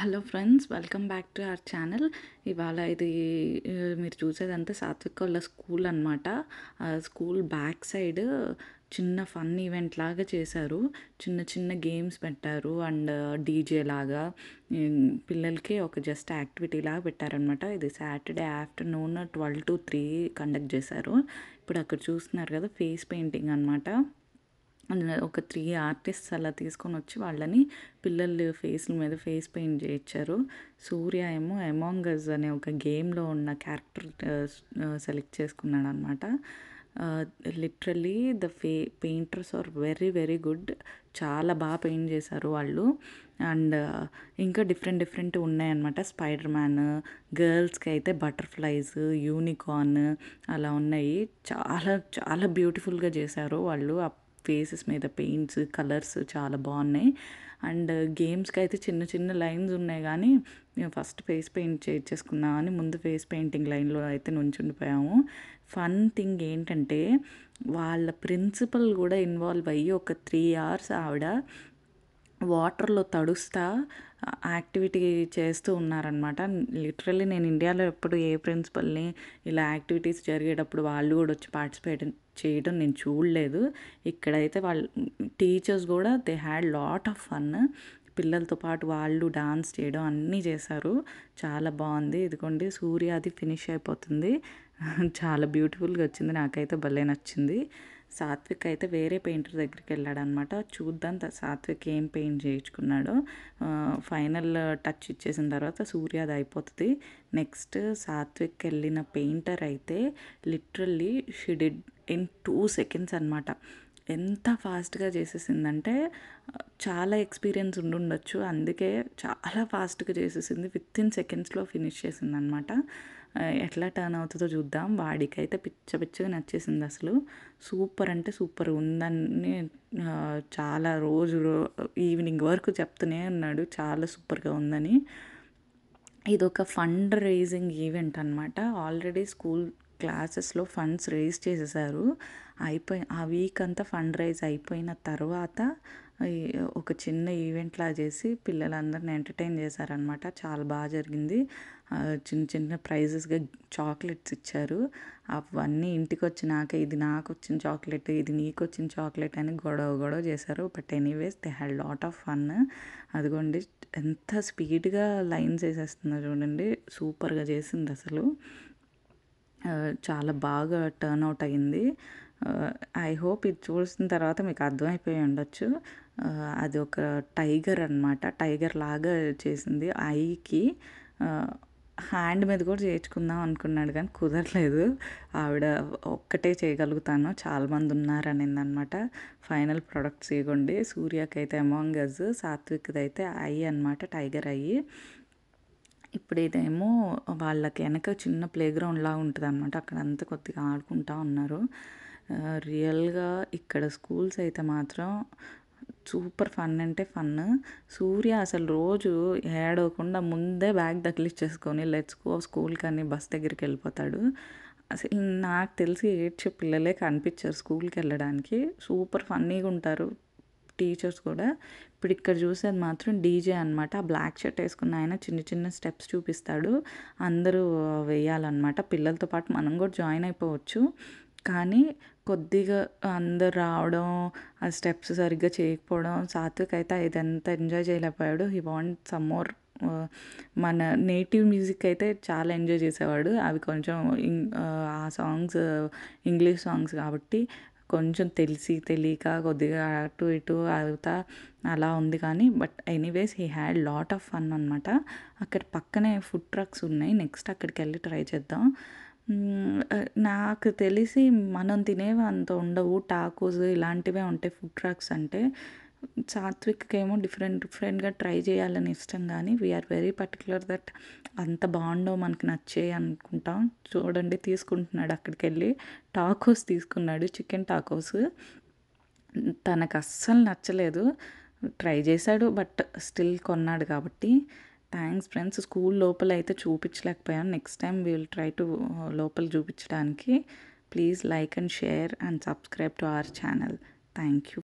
hello friends welcome back to our channel ఇవాళ ఇది మీరు చూసేదంతా సాత్విక్ వాళ్ళ స్కూల్ అనమాట స్కూల్ బ్యాక్ సైడ్ చిన్న ఫన్ ఈవెంట్ లాగా చేశారు చిన్న చిన్న గేమ్స్ పెట్టారు అండ్ డీజే లాగా పిల్లలకి ఒక జస్ట్ యాక్టివిటీ లాగా పెట్టారనమాట ఇది Saturday afternoon twelve to three conduct చేశారు ఇప్పుడు అక్కడ చూస్తున్నారు కదా ఫేస్ పెయింటింగ్ అనమాట ఒక త్రీ ఆర్టిస్ట్ అలా తీసుకొని వచ్చి వాళ్ళని పిల్లల ఫేస్ల మీద ఫేస్ పెయింట్ చేయించారు సూర్య ఏమో అమాంగస్ అనే ఒక గేమ్లో ఉన్న క్యారెక్టర్ సెలెక్ట్ చేసుకున్నాడు అనమాట literally the face painters are very very good చాలా బాగా పెయింట్ చేశారు వాళ్ళు అండ్ ఇంకా డిఫరెంట్ డిఫరెంట్ ఉన్నాయన్నమాట స్పైడర్ మ్యాన్ గర్ల్స్కి అయితే బటర్ఫ్లైస్ యూనికార్న్ అలా ఉన్నాయి చాలా చాలా బ్యూటిఫుల్గా చేశారు వాళ్ళు ఆ ఫేసెస్ మీద పెయింట్స్ కలర్స్ చాలా బాగున్నాయి అండ్ గేమ్స్కి uh, అయితే చిన్న చిన్న లైన్స్ ఉన్నాయి కానీ మేము ఫస్ట్ ఫేస్ పెయింట్ చేయించేసుకుందాం అని ముందు ఫేస్ పెయింటింగ్ లైన్లో అయితే ఉండిపోయాము ఫన్ థింగ్ ఏంటంటే వాళ్ళ ప్రిన్సిపల్ కూడా ఇన్వాల్వ్ అయ్యి ఒక త్రీ అవర్స్ ఆవిడ వాటర్లో తడుస్తా యాక్టివిటీ చేస్తూ ఉన్నారనమాట లిటరల్లీ నేను ఇండియాలో ఎప్పుడు ఏ ప్రిన్సిపల్ని ఇలా యాక్టివిటీస్ జరిగేటప్పుడు వాళ్ళు కూడా వచ్చి పార్టిసిపేట్ చేయడం నేను చూడలేదు ఇక్కడైతే వాళ్ళు టీచర్స్ కూడా they had lot of fun పిల్లలతో పాటు వాళ్ళు డాన్స్ చేయడం అన్నీ చేశారు చాలా బాగుంది ఇదిగోండి సూర్యాది ఫినిష్ అయిపోతుంది చాలా బ్యూటిఫుల్గా వచ్చింది నాకైతే భలే నచ్చింది సాత్విక్ అయితే వేరే పెయింటర్ దగ్గరికి వెళ్ళాడనమాట చూద్దాం సాత్విక్ ఏం పెయింట్ చేయించుకున్నాడో ఫైనల్ టచ్ ఇచ్చేసిన తర్వాత సూర్య అది అయిపోతుంది నెక్స్ట్ సాత్విక్ వెళ్ళిన పెయింటర్ అయితే literally she did in two seconds అనమాట ఎంత ఫాస్ట్గా చేసేసిందంటే చాలా ఎక్స్పీరియన్స్ ఉండొచ్చు అందుకే చాలా ఫాస్ట్గా చేసేసింది విత్ ఇన్ సెకండ్స్లో ఫినిష్ చేసింది అనమాట ఎట్లా టర్న్ అవుతుందో చూద్దాం వాడికైతే పిచ్చ పిచ్చగా నచ్చేసింది అసలు సూపర్ అంటే సూపర్ ఉందని చాలా రోజు ఈవినింగ్ వరకు చెప్తూనే ఉన్నాడు చాలా సూపర్గా ఉందని ఇదొక ఫండ్ రైజింగ్ ఈవెంట్ అనమాట ఆల్రెడీ స్కూల్ క్లాసెస్లో ఫండ్స్ రేజ్ చేసేసారు అయిపోయి ఆ వీక్ అంతా ఫండ్ రైజ్ అయిపోయిన తర్వాత ఒక చిన్న ఈవెంట్లా చేసి పిల్లలందరిని ఎంటర్టైన్ చేశారనమాట చాలా బాగా జరిగింది చిన్న చిన్న ప్రైజెస్గా చాక్లెట్స్ ఇచ్చారు అవన్నీ ఇంటికి వచ్చినాక ఇది నాకు వచ్చిన చాక్లెట్ ఇది నీకు వచ్చిన చాక్లెట్ అని గొడవ గొడవ చేశారు but anyways they had lot of fun అదిగోండి ఎంత స్పీడ్గా లైన్స్ వేసేస్తుందో చూడండి సూపర్గా చేసింది అసలు చాలా బాగా టర్న్ అవుట్ అయింది ఐ హోప్ ఇది చూసిన తర్వాత మీకు అర్థమైపోయి ఉండొచ్చు అది ఒక టైగర్ అనమాట టైగర్ లాగా చేసింది ఐకి హ్యాండ్ మీద కూడా చేయించుకుందాం అనుకున్నాడు కానీ కుదరలేదు ఆవిడ ఒక్కటే చేయగలుగుతాను చాలామంది ఉన్నారనింది అనమాట ఫైనల్ ప్రొడక్ట్స్ ఇవ్వండి సూర్యకైతే అమాంగ్ అజ్ సాత్విక్ది అయితే ఐ అనమాట టైగర్ అయ్యి ఇప్పుడు ఇదేమో వాళ్ళకి వెనక చిన్న ప్లే లాగా ఉంటుంది అనమాట అక్కడ అంతా కొద్దిగా ఆడుకుంటా ఉన్నారు రియల్గా ఇక్కడ స్కూల్స్ అయితే మాత్రం సూపర్ ఫన్ అంటే ఫన్ సూర్య అసలు రోజు ఏడవకుండా ముందే బ్యాగ్ తగిలిచ్చేసుకొని లెట్స్ గో స్కూల్ కానీ బస్ దగ్గరికి వెళ్ళిపోతాడు అసలు నాకు తెలిసి ఏడ్చే పిల్లలే కనిపించారు స్కూల్కి వెళ్ళడానికి సూపర్ ఫన్నీగా ఉంటారు టీచర్స్ కూడా ఇప్పుడు ఇక్కడ చూసేది మాత్రం డీజే అనమాట ఆ బ్లాక్ షర్ట్ వేసుకున్న ఆయన చిన్న చిన్న స్టెప్స్ చూపిస్తాడు అందరూ వేయాలన్నమాట పిల్లలతో పాటు మనం కూడా జాయిన్ అయిపోవచ్చు కానీ కొద్దిగా అందరు రావడం ఆ స్టెప్స్ సరిగ్గా చేయకపోవడం సాత్విక్ అయితే ఇదంతా ఎంజాయ్ చేయలేకపోయాడు హీ వాంట్ సమ్ మోర్ మన నేటివ్ మ్యూజిక్ అయితే చాలా ఎంజాయ్ చేసేవాడు అవి కొంచెం ఆ సాంగ్స్ ఇంగ్లీష్ సాంగ్స్ కాబట్టి కొంచెం తెలిసి తెలియక కొద్దిగా అటు ఇటు అవుతా అలా ఉంది కానీ but anyways he had lot of fun అనమాట అక్కడ పక్కనే ఫుడ్ ట్రక్స్ ఉన్నాయి నెక్స్ట్ అక్కడికి వెళ్ళి ట్రై చేద్దాం నాకు తెలిసి మనం తినేవి అంత ఉండవు టాకోస్ ఇలాంటివే ఉంటాయి ఫుడ్ ట్రక్స్ అంటే సాత్విక్ ఏమో డిఫరెంట్ డిఫరెంట్గా ట్రై చేయాలని ఇష్టం కానీ వీఆర్ వెరీ పర్టికులర్ దట్ అంత బాగుండో మనకి నచ్చే అనుకుంటాం చూడండి తీసుకుంటున్నాడు అక్కడికి వెళ్ళి టాకోస్ తీసుకున్నాడు చికెన్ టాకోస్ తనకు అస్సలు నచ్చలేదు ట్రై చేశాడు బట్ స్టిల్ కొన్నాడు కాబట్టి థ్యాంక్స్ ఫ్రెండ్స్ స్కూల్ లోపల అయితే చూపించలేకపోయాను next time will try to లోపల చూపించడానికి please like and share and subscribe to our channel thank you